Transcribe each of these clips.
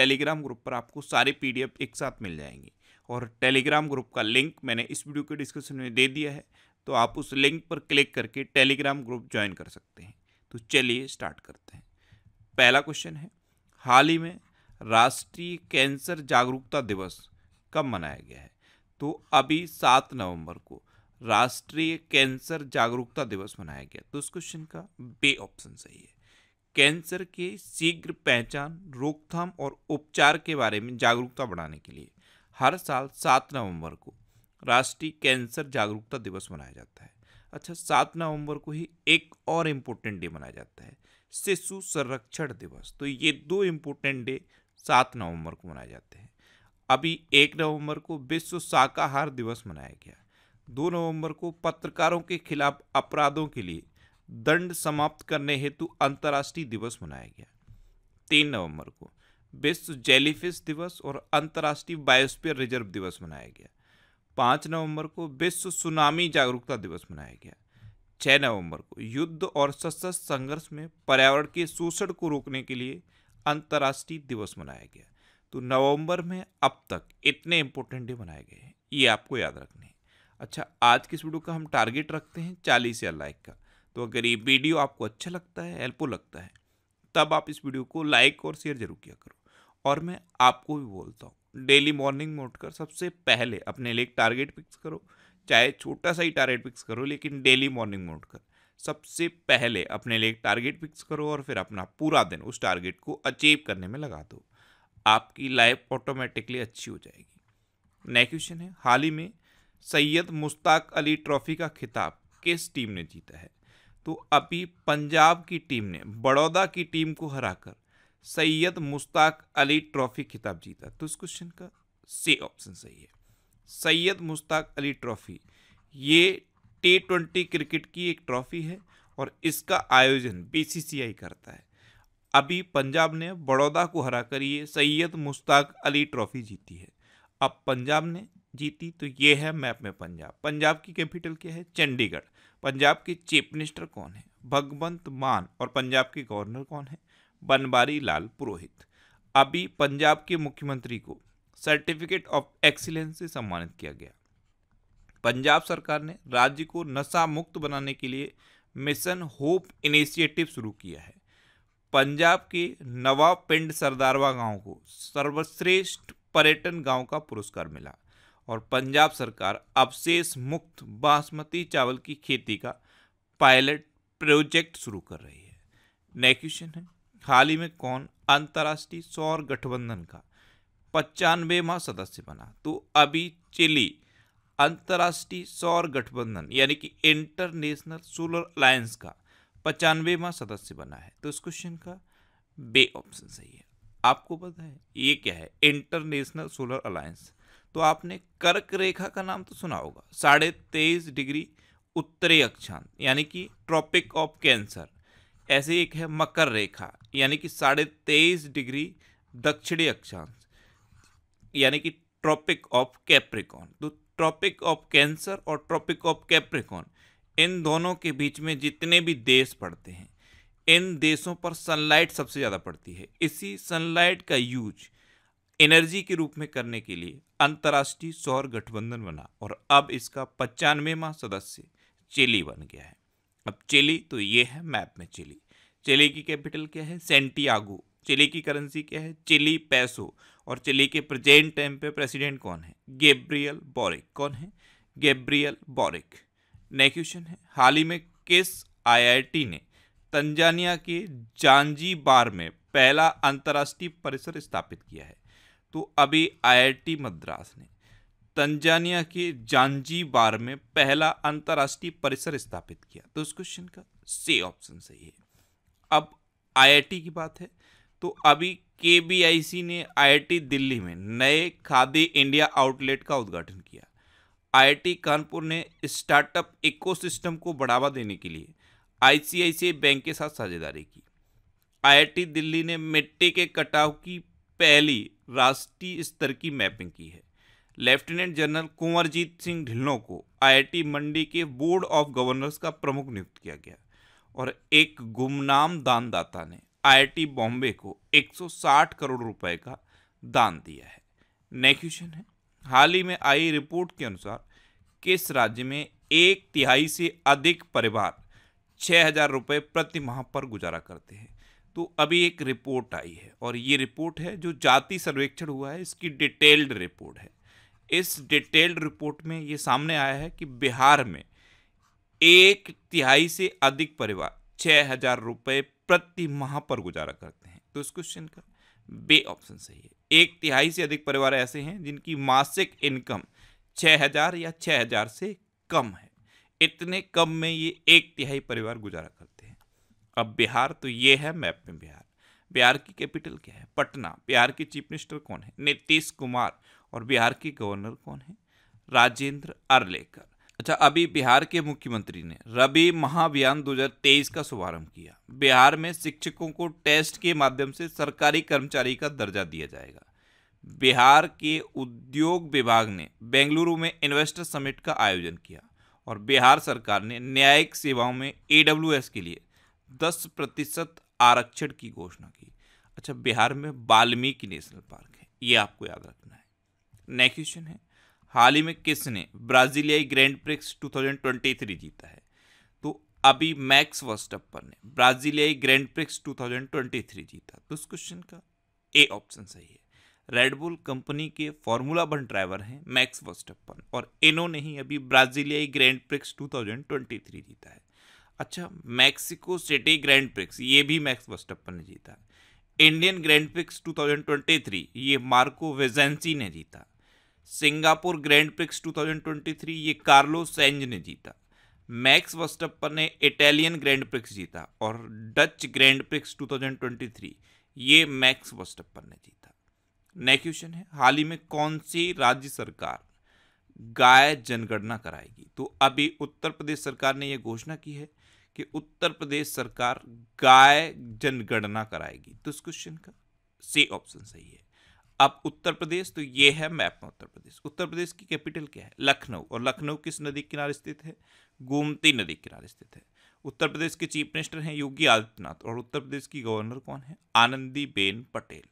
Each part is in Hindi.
टेलीग्राम ग्रुप पर आपको सारे पीडीएफ एक साथ मिल जाएंगे और टेलीग्राम ग्रुप का लिंक मैंने इस वीडियो के डिस्क्रिप्शन में दे दिया है तो आप उस लिंक पर क्लिक करके टेलीग्राम ग्रुप ज्वाइन कर सकते हैं तो चलिए स्टार्ट करते हैं पहला क्वेश्चन है हाल ही में राष्ट्रीय कैंसर जागरूकता दिवस कब मनाया गया है तो अभी सात नवंबर को राष्ट्रीय कैंसर जागरूकता दिवस मनाया गया तो उस क्वेश्चन का बे ऑप्शन सही है कैंसर के शीघ्र पहचान रोकथाम और उपचार के बारे में जागरूकता बढ़ाने के लिए हर साल सात नवंबर को राष्ट्रीय कैंसर जागरूकता दिवस मनाया जाता है अच्छा सात नवंबर को ही एक और इम्पोर्टेंट डे मनाया जाता है शिशु संरक्षण दिवस तो ये दो इम्पोर्टेंट डे सात नवंबर को मनाए जाते हैं अभी एक नवंबर को विश्व शाकाहार दिवस मनाया गया दो नवंबर को पत्रकारों के खिलाफ अपराधों के लिए दंड समाप्त करने हेतु अंतर्राष्ट्रीय दिवस मनाया गया तीन नवंबर को विश्व जेलीफिश दिवस और अंतर्राष्ट्रीय बायोस्फीयर रिजर्व दिवस मनाया गया पाँच नवंबर को विश्व सुनामी जागरूकता दिवस मनाया गया छः नवंबर को युद्ध और सशस्त्र संघर्ष में पर्यावरण के शोषण को रोकने के लिए अंतर्राष्ट्रीय दिवस मनाया गया तो नवंबर में अब तक इतने इंपॉर्टेंट डे मनाए गए हैं ये आपको याद रखने है अच्छा आज की इस वीडियो का हम टारगेट रखते हैं चालीस या लाइक का तो अगर ये वीडियो आपको अच्छा लगता है हेल्पफुल लगता है तब आप इस वीडियो को लाइक और शेयर जरूर किया करो और मैं आपको भी बोलता हूँ डेली मॉर्निंग में उठकर सबसे पहले अपने लिए एक टारगेट फिक्स करो चाहे छोटा सा ही टारगेट फिक्स करो लेकिन डेली मॉर्निंग में उठकर सबसे पहले अपने लिए एक टारगेट फिक्स करो और फिर अपना पूरा दिन उस टारगेट को अचीव करने में लगा दो आपकी लाइफ ऑटोमेटिकली अच्छी हो जाएगी नेक्स्ट क्वेश्चन है हाल ही में सैयद मुश्ताक अली ट्रॉफी का खिताब किस टीम ने जीता है तो अभी पंजाब की टीम ने बड़ौदा की टीम को हराकर सैयद मुश्ताक अली ट्रॉफी खिताब जीता तो इस क्वेश्चन का सी ऑप्शन सही है सैयद मुश्ताक अली ट्रॉफी ये टी ट्वेंटी क्रिकेट की एक ट्रॉफी है और इसका आयोजन बीसीसीआई करता है अभी पंजाब ने बड़ौदा को हरा कर ये सैयद मुश्ताक अली ट्रॉफी जीती है अब पंजाब ने जीती तो ये है मैप में पंजाब पंजाब की कैपिटल क्या है चंडीगढ़ पंजाब के चीफ मिनिस्टर कौन है भगवंत मान और पंजाब के गवर्नर कौन है बनवारी लाल पुरोहित अभी पंजाब के मुख्यमंत्री को सर्टिफिकेट ऑफ एक्सीलेंस से सम्मानित किया गया पंजाब सरकार ने राज्य को नशा मुक्त बनाने के लिए मिशन होप इनिशिएटिव शुरू किया है पंजाब के नवाब पिंड सरदारवा गांव को सर्वश्रेष्ठ पर्यटन गांव का पुरस्कार मिला और पंजाब सरकार अवशेष मुक्त बासमती चावल की खेती का पायलट प्रोजेक्ट शुरू कर रही है नेक्स्ट क्वेश्चन है हाल ही में कौन अंतर्राष्ट्रीय सौर गठबंधन का पचानवेवा सदस्य बना तो अभी चिली अंतर्राष्ट्रीय सौर गठबंधन यानी कि इंटरनेशनल सोलर अलायंस का पचानवेवा सदस्य बना है तो इस क्वेश्चन का बे ऑप्शन सही है आपको पता है ये क्या है इंटरनेशनल सोलर अलायंस तो आपने कर्क रेखा का नाम तो सुना होगा साढ़े तेईस डिग्री उत्तरी अक्षांत यानी कि ट्रॉपिक ऑफ कैंसर ऐसे एक है मकर रेखा यानी कि साढ़े तेईस डिग्री दक्षिणी अक्षांश यानी कि ट्रॉपिक ऑफ कैप्रिकॉन तो ट्रॉपिक ऑफ कैंसर और ट्रॉपिक ऑफ कैप्रिकॉन इन दोनों के बीच में जितने भी देश पड़ते हैं इन देशों पर सनलाइट सबसे ज़्यादा पड़ती है इसी सनलाइट का यूज एनर्जी के रूप में करने के लिए अंतर्राष्ट्रीय सौर गठबंधन बना और अब इसका पचानवेवा सदस्य चिली बन गया है अब चिली तो ये है मैप में चिली चिली की कैपिटल क्या है सेंटियागो चिली की करेंसी क्या है चिली पैसो और चिली के प्रेजेंट टाइम पे प्रेसिडेंट कौन है गेब्रियल बोरिक कौन है गेब्रियल बोरिक नेक्स्ट क्वेश्चन है हाल ही में किस आईआईटी ने तंजानिया के जानजीबार में पहला अंतर्राष्ट्रीय परिसर स्थापित किया है तो अभी आईआईटी मद्रास ने तंजानिया के जानजीबार में पहला अंतर्राष्ट्रीय परिसर स्थापित किया तो इस क्वेश्चन का से ऑप्शन सही है अब आईआईटी की बात है तो अभी के ने आईआईटी दिल्ली में नए खादी इंडिया आउटलेट का उद्घाटन किया आईआईटी कानपुर ने स्टार्टअप इकोसिस्टम को बढ़ावा देने के लिए आईसीआईसीआई बैंक के साथ साझेदारी की आईआईटी दिल्ली ने मिट्टी के कटाव की पहली राष्ट्रीय स्तर की मैपिंग की है लेफ्टिनेंट जनरल कुंवरजीत सिंह ढिल्लों को आईआईटी मंडी के बोर्ड ऑफ गवर्नर्स का प्रमुख नियुक्त किया गया और एक गुमनाम दानदाता ने आईआईटी बॉम्बे को 160 करोड़ रुपए का दान दिया है नए क्वेश्चन है हाल ही में आई रिपोर्ट के अनुसार किस राज्य में एक तिहाई से अधिक परिवार छः हजार रुपये प्रति माह पर गुजारा करते हैं तो अभी एक रिपोर्ट आई है और ये रिपोर्ट है जो जाति सर्वेक्षण हुआ है इसकी डिटेल्ड रिपोर्ट है इस डिटेल्ड रिपोर्ट में ये सामने आया है कि बिहार में एक तिहाई से अधिक परिवार छः हज़ार रुपये प्रति माह पर गुजारा करते हैं तो इस क्वेश्चन का बे ऑप्शन सही है एक तिहाई से अधिक परिवार ऐसे हैं जिनकी मासिक इनकम छः हज़ार या छः हज़ार से कम है इतने कम में ये एक तिहाई परिवार गुजारा करते हैं अब बिहार तो ये है मैप में बिहार बिहार की कैपिटल क्या है पटना बिहार की चीफ मिनिस्टर कौन है नीतीश कुमार और बिहार के गवर्नर कौन है राजेंद्र अरलेकर अच्छा अभी बिहार के मुख्यमंत्री ने रबी महाअभियान 2023 का शुभारंभ किया बिहार में शिक्षकों को टेस्ट के माध्यम से सरकारी कर्मचारी का दर्जा दिया जाएगा बिहार के उद्योग विभाग ने बेंगलुरु में इन्वेस्टर समिट का आयोजन किया और बिहार सरकार ने न्यायिक सेवाओं में ए के लिए दस प्रतिशत आरक्षण की घोषणा की अच्छा बिहार में वाल्मीकि नेशनल पार्क है ये आपको याद रखना है नेक्स्ट क्वेश्चन है हाल ही में किसने ब्राजीलियाई ग्रैंड प्रिक्स 2023 जीता है तो अभी मैक्स वस्टअपर ने ब्राजीलियाई ग्रैंड प्रिक्स 2023 जीता तो इस क्वेश्चन का ए ऑप्शन सही है रेडबुल कंपनी के फॉर्मूला वन ड्राइवर हैं मैक्स वस्टअपन और इन्होंने ही अभी ब्राजीलियाई ग्रैंड प्रिक्स 2023 जीता है अच्छा मैक्सिको सिटी ग्रैंड प्रिक्स ये भी मैक्स वस्टप्पन ने जीता इंडियन ग्रैंड प्रिक्स 2023 ये मार्को वेजेंसी ने जीता सिंगापुर ग्रैंड प्रिक्स 2023 ये कार्लो सेंज ने जीता मैक्स वस्टप्पन ने इटालियन ग्रैंड प्रिक्स जीता और डच ग्रैंड प्रिक्स 2023 ये मैक्स वस्टप्पन ने जीता नेक्स्ट क्वेश्चन है हाल ही में कौन सी राज्य सरकार गाय जनगणना कराएगी तो अभी उत्तर प्रदेश सरकार ने यह घोषणा की है कि उत्तर प्रदेश सरकार गाय जनगणना कराएगी तो इस क्वेश्चन का सी ऑप्शन सही है अब उत्तर प्रदेश तो ये है मैप में उत्तर प्रदेश उत्तर प्रदेश की कैपिटल क्या है लखनऊ और लखनऊ किस नदी किनारे स्थित है गोमती नदी किनारे स्थित है उत्तर प्रदेश के चीफ मिनिस्टर हैं योगी आदित्यनाथ और उत्तर प्रदेश की गवर्नर कौन है आनंदी बेन पटेल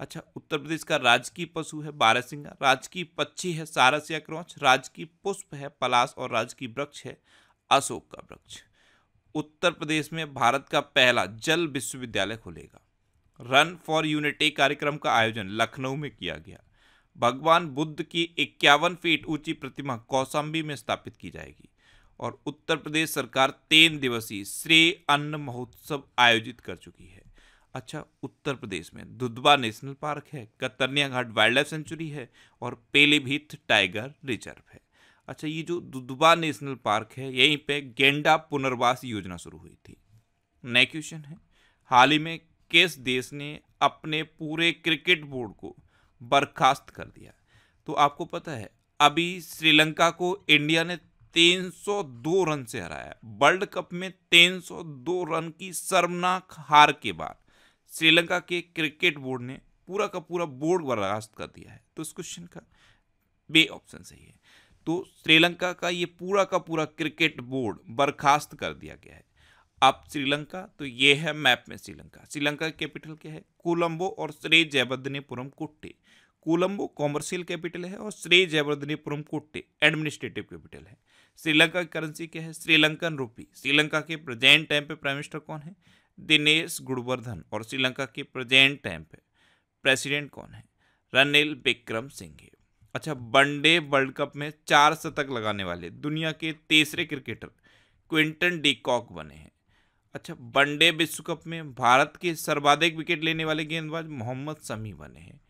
अच्छा उत्तर प्रदेश का राजकीय पशु है बारहसिंगा राजकीय पक्षी है सारस या क्रौच राजकीय पुष्प है पलाश और राजकीय वृक्ष है अशोक का वृक्ष उत्तर प्रदेश में भारत का पहला जल विश्वविद्यालय खुलेगा रन फॉर यूनिटी कार्यक्रम का आयोजन लखनऊ में किया गया भगवान बुद्ध की इक्यावन फीट ऊंची प्रतिमा कौशाम्बी में स्थापित की जाएगी और उत्तर प्रदेश सरकार तीन दिवसीय श्री अन्न महोत्सव आयोजित कर चुकी है अच्छा उत्तर प्रदेश में दुधवा नेशनल पार्क है Katarniaghat wildlife sanctuary है और पेलीभीत टाइगर रिजर्व है अच्छा ये जो दुधवा नेशनल पार्क है यहीं पे गेंडा पुनर्वास योजना शुरू हुई थी नया क्वेश्चन है हाल ही में किस देश ने अपने पूरे क्रिकेट बोर्ड को बर्खास्त कर दिया तो आपको पता है अभी श्रीलंका को इंडिया ने 302 रन से हराया वर्ल्ड कप में 302 रन की शर्मनाक हार के बाद श्रीलंका के क्रिकेट बोर्ड ने पूरा का पूरा बोर्ड बर्दाश्त कर दिया है तो इस क्वेश्चन का बे ऑप्शन सही है तो श्रीलंका का ये पूरा का पूरा क्रिकेट बोर्ड बर्खास्त कर दिया गया है आप श्रीलंका तो ये है मैप में श्रीलंका श्रीलंका कैपिटल क्या है कोलंबो और श्रेय जयवर्धनीपुरम कोट्टे कोलंबो कॉमर्शियल कैपिटल है और श्रेय जयवर्धनीपुरम कोट्टे एडमिनिस्ट्रेटिव कैपिटल है श्रीलंका की करेंसी क्या है श्रीलंकन रूपी श्रीलंका के प्रेजेंट टाइम पे प्राइम मिनिस्टर कौन है दिनेश गुणवर्धन और श्रीलंका के प्रेजेंट टाइम पे प्रेसिडेंट कौन है रनिल विक्रम सिंह अच्छा वनडे वर्ल्ड कप में चार शतक लगाने वाले दुनिया के तीसरे क्रिकेटर क्विंटन कॉक बने हैं अच्छा वनडे विश्व कप में भारत के सर्वाधिक विकेट लेने वाले गेंदबाज मोहम्मद समी बने हैं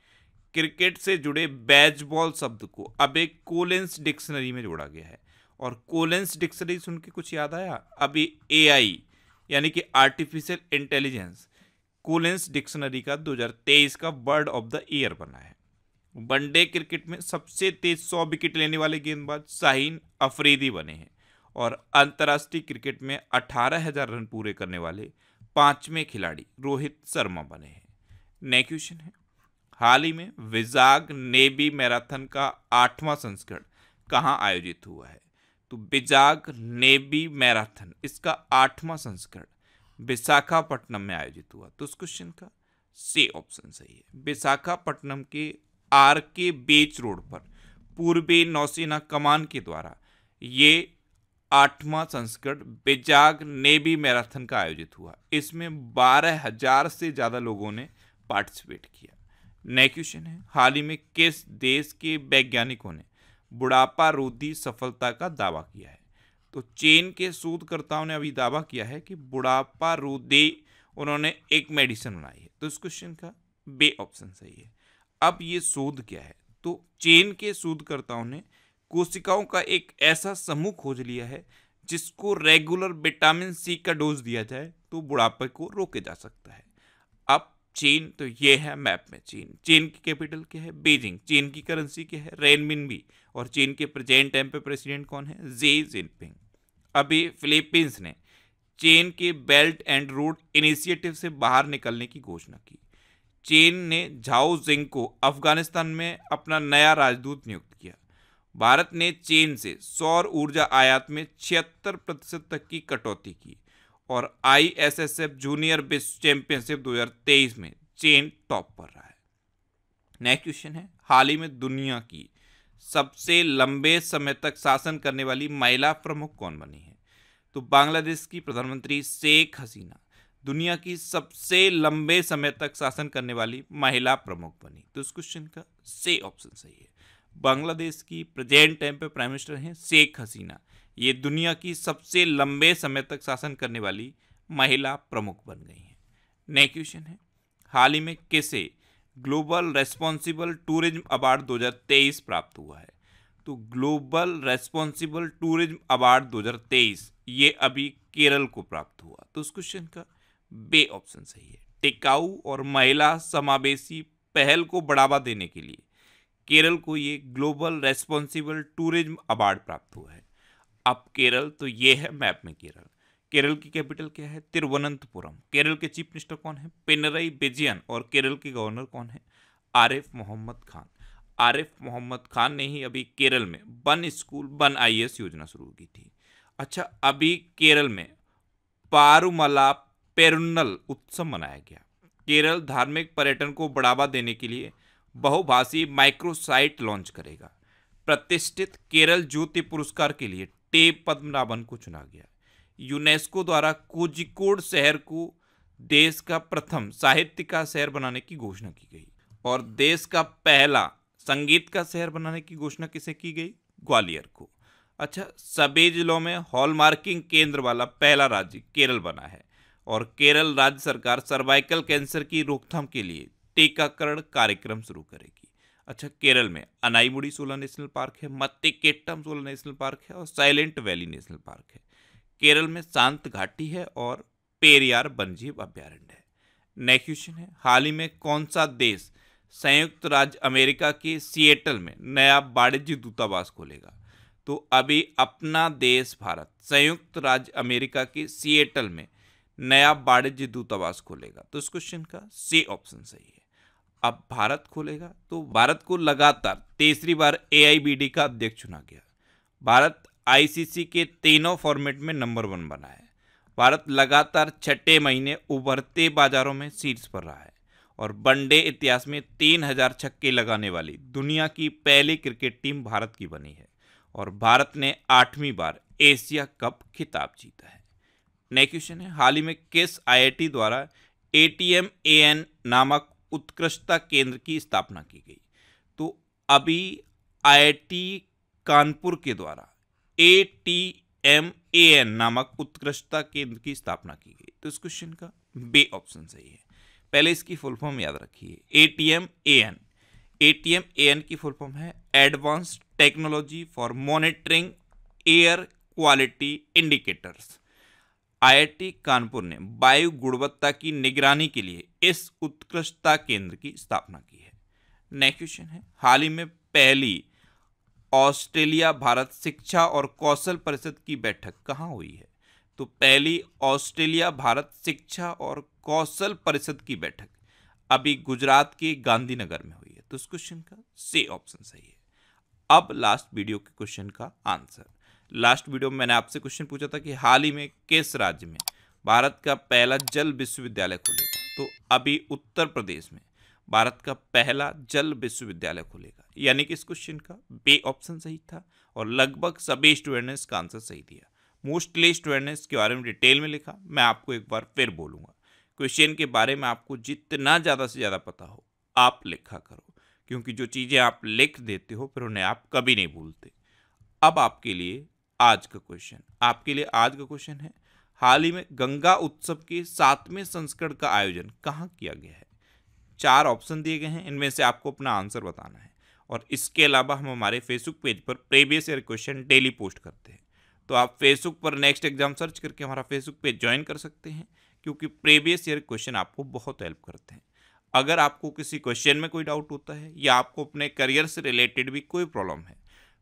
क्रिकेट से जुड़े बॉल शब्द को अब एक कोलेंस डिक्शनरी में जोड़ा गया है और कोलेंस डिक्शनरी सुन के कुछ याद आया अभी एआई यानी कि आर्टिफिशियल इंटेलिजेंस कूलेंस डिक्शनरी का 2023 का वर्ड ऑफ द ईयर बना है वनडे क्रिकेट में सबसे तेज सौ विकेट लेने वाले गेंदबाज शाहीन अफरीदी बने हैं और अंतर्राष्ट्रीय क्रिकेट में अठारह हजार रन पूरे करने वाले पांचवें खिलाड़ी रोहित शर्मा बने हैं नेक्स्ट क्वेश्चन है हाल ही में विजाग नेवी मैराथन का आठवां संस्करण कहाँ आयोजित हुआ है तो बिजाग नेबी मैराथन इसका आठवां संस्करण विशाखापट्टनम में आयोजित हुआ तो उस क्वेश्चन का सी ऑप्शन सही है विशाखापट्टनम के आर के बीच रोड पर पूर्वी नौसेना कमान के द्वारा ये आठवां संस्करण बिजाग नेवी मैराथन का आयोजित हुआ इसमें बारह हजार से ज़्यादा लोगों ने पार्टिसिपेट किया नए क्वेश्चन है हाल ही में किस देश के वैज्ञानिकों ने बुढ़ापा रोधी सफलता का दावा किया है तो चेन के शोधकर्ताओं ने अभी दावा किया है कि बुढ़ापा रोधी उन्होंने एक मेडिसिन बनाई है तो इस क्वेश्चन का बे ऑप्शन सही है अब ये शोध क्या है तो चेन के शोधकर्ताओं ने कोशिकाओं का एक ऐसा समूह खोज लिया है जिसको रेगुलर विटामिन सी का डोज दिया जाए तो बुढ़ापे को रोके जा सकता है चीन तो ये है मैप में चीन चीन की कैपिटल क्या है बीजिंग चीन की करेंसी क्या है भी और चीन के प्रेजेंट टाइम पे प्रेसिडेंट कौन है जी जिनपिंग अभी फिलीपींस ने चीन के बेल्ट एंड रूट इनिशिएटिव से बाहर निकलने की घोषणा की चीन ने झाओ जिंग को अफगानिस्तान में अपना नया राजदूत नियुक्त किया भारत ने चीन से सौर ऊर्जा आयात में छिहत्तर प्रतिशत तक की कटौती की और एफ जूनियर विश्व चैंपियनशिप 2023 में चेन टॉप पर रहा है नेक्स्ट क्वेश्चन है हाल ही में दुनिया की सबसे लंबे समय तक शासन करने वाली महिला प्रमुख कौन बनी है तो बांग्लादेश की प्रधानमंत्री शेख हसीना दुनिया की सबसे लंबे समय तक शासन करने वाली महिला प्रमुख बनी तो इस क्वेश्चन का से ऑप्शन सही है बांग्लादेश की प्रेजेंट टाइम पे प्राइम मिनिस्टर हैं शेख हसीना ये दुनिया की सबसे लंबे समय तक शासन करने वाली महिला प्रमुख बन गई हैं नेक्स्ट क्वेश्चन है हाल ही में किसे ग्लोबल रेस्पॉन्सिबल टूरिज्म अवार्ड 2023 प्राप्त हुआ है तो ग्लोबल रेस्पॉन्सिबल टूरिज्म अवार्ड 2023 ये अभी केरल को प्राप्त हुआ तो उस क्वेश्चन का बे ऑप्शन सही है टिकाऊ और महिला समावेशी पहल को बढ़ावा देने के लिए केरल को ये ग्लोबल रेस्पॉन्सिबल टूरिज्म अवार्ड प्राप्त हुआ है अब केरल तो ये है मैप में केरल केरल की कैपिटल क्या है तिरुवनंतपुरम केरल के चीफ मिनिस्टर कौन है पिनरई बेजियन और केरल के गवर्नर कौन है आरिफ मोहम्मद खान आरिफ मोहम्मद खान ने ही अभी केरल में वन स्कूल वन आई योजना शुरू की थी अच्छा अभी केरल में पारुमला पेरुन्नल उत्सव मनाया गया केरल धार्मिक पर्यटन को बढ़ावा देने के लिए बहुभाषी माइक्रोसाइट लॉन्च करेगा प्रतिष्ठित केरल ज्योति पुरस्कार के लिए टे पद्मनाभन को चुना गया यूनेस्को द्वारा कोजिकोड शहर को देश का प्रथम साहित्य का शहर बनाने की घोषणा की गई और देश का पहला संगीत का शहर बनाने की घोषणा किसे की गई ग्वालियर को अच्छा सभी जिलों में हॉलमार्किंग केंद्र वाला पहला राज्य केरल बना है और केरल राज्य सरकार सर्वाइकल कैंसर की रोकथाम के लिए टीकाकरण कार्यक्रम शुरू करेगी अच्छा केरल में अनाईमुड़ी सोलह नेशनल पार्क है केट्टम सोलह नेशनल पार्क है और साइलेंट वैली नेशनल पार्क है केरल में शांत घाटी है और पेरियार वनजीव अभ्यारण्य है नेक्स्ट क्वेश्चन है हाल ही में कौन सा देश संयुक्त राज्य अमेरिका के सिएटल में नया वाणिज्य दूतावास खोलेगा तो अभी अपना देश भारत संयुक्त राज्य अमेरिका के सिएटल में नया वाणिज्य दूतावास खोलेगा तो इस क्वेश्चन का सी ऑप्शन सही है अब भारत खोलेगा तो भारत को लगातार तीसरी बार एआईबीडी का अध्यक्ष चुना गया भारत आईसीसी के तीनों फॉर्मेट में नंबर वन बना है भारत लगातार छठे महीने उभरते बाजारों में सीट्स पर रहा है और वनडे इतिहास में तीन हजार छक्के लगाने वाली दुनिया की पहली क्रिकेट टीम भारत की बनी है और भारत ने आठवीं बार एशिया कप खिताब जीता है नेक्स्ट क्वेश्चन है हाल ही में किस आईआईटी द्वारा ए टी नामक उत्कृष्टता केंद्र की स्थापना की गई तो अभी आईआईटी कानपुर के द्वारा A T M A N नामक उत्कृष्टता केंद्र की स्थापना की गई तो इस क्वेश्चन का बे ऑप्शन सही है पहले इसकी फुल फॉर्म याद रखिए A T M A N A T M A N की फुल फॉर्म है advance technology for monitoring air quality indicators IIT Kanpur ने वायु गुणवत्ता की निगरानी के लिए इस उत्कृष्टता केंद्र की स्थापना की है नेक्स्ट क्वेश्चन है हाल ही में पहली ऑस्ट्रेलिया भारत शिक्षा और कौशल परिषद की बैठक कहाँ हुई है तो पहली ऑस्ट्रेलिया भारत शिक्षा और कौशल परिषद की बैठक अभी गुजरात के गांधीनगर में हुई है तो इस क्वेश्चन का से ऑप्शन सही है अब लास्ट वीडियो के क्वेश्चन का आंसर लास्ट वीडियो में मैंने आपसे क्वेश्चन पूछा था कि हाल ही में किस राज्य में भारत का पहला जल विश्वविद्यालय खुलेगा तो अभी उत्तर प्रदेश में भारत का पहला जल विश्वविद्यालय खुलेगा यानी कि इस क्वेश्चन का बे ऑप्शन सही था और लगभग सभी स्टूडेंट ने इसका आंसर सही दिया मोस्टली स्टूडेंट ने इसके बारे में डिटेल में लिखा मैं आपको एक बार फिर बोलूँगा क्वेश्चन के बारे में आपको जितना ज़्यादा से ज़्यादा पता हो आप लिखा करो क्योंकि जो चीज़ें आप लिख देते हो फिर उन्हें आप कभी नहीं भूलते अब आपके लिए आज का क्वेश्चन आपके लिए आज का क्वेश्चन है हाल ही में गंगा उत्सव के सातवें संस्करण का आयोजन कहाँ किया गया है चार ऑप्शन दिए गए हैं इनमें से आपको अपना आंसर बताना है और इसके अलावा हम हमारे फेसबुक पेज पर previous year question daily post करते हैं तो आप फेसबुक पर नेक्स्ट एग्जाम सर्च करके हमारा फेसबुक पेज ज्वाइन कर सकते हैं क्योंकि प्रीवियस ईयर क्वेश्चन आपको बहुत हेल्प करते हैं अगर आपको किसी क्वेश्चन में कोई डाउट होता है या आपको अपने करियर से रिलेटेड भी कोई प्रॉब्लम है